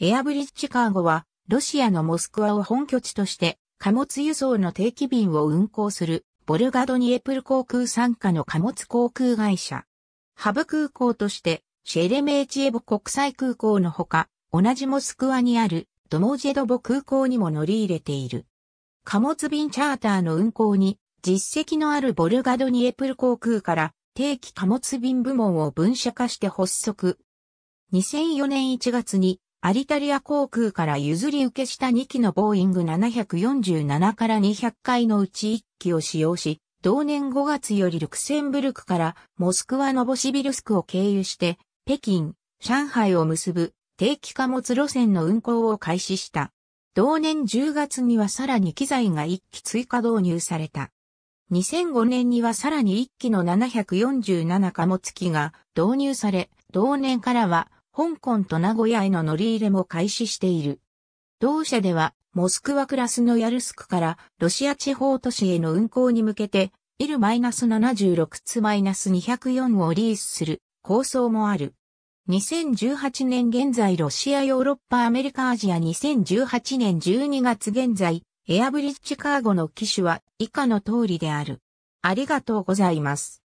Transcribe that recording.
エアブリッジカーゴは、ロシアのモスクワを本拠地として、貨物輸送の定期便を運航する、ボルガドニエプル航空参加の貨物航空会社。ハブ空港として、シェレメーチエボ国際空港のほか、同じモスクワにあるドモジェドボ空港にも乗り入れている。貨物便チャーターの運航に実績のあるボルガドニエプル航空から定期貨物便部門を分社化して発足。2004年1月にアリタリア航空から譲り受けした2機のボーイング747から200回のうち1機を使用し、同年5月よりルクセンブルクからモスクワノボシビルスクを経由して、北京、上海を結ぶ定期貨物路線の運行を開始した。同年10月にはさらに機材が1機追加導入された。2005年にはさらに1機の747貨物機が導入され、同年からは香港と名古屋への乗り入れも開始している。同社では、モスクワクラスのヤルスクから、ロシア地方都市への運行に向けて、イル -76 つ -204 をリースする構想もある。2018年現在ロシアヨーロッパアメリカアジア2018年12月現在、エアブリッジカーゴの機種は以下の通りである。ありがとうございます。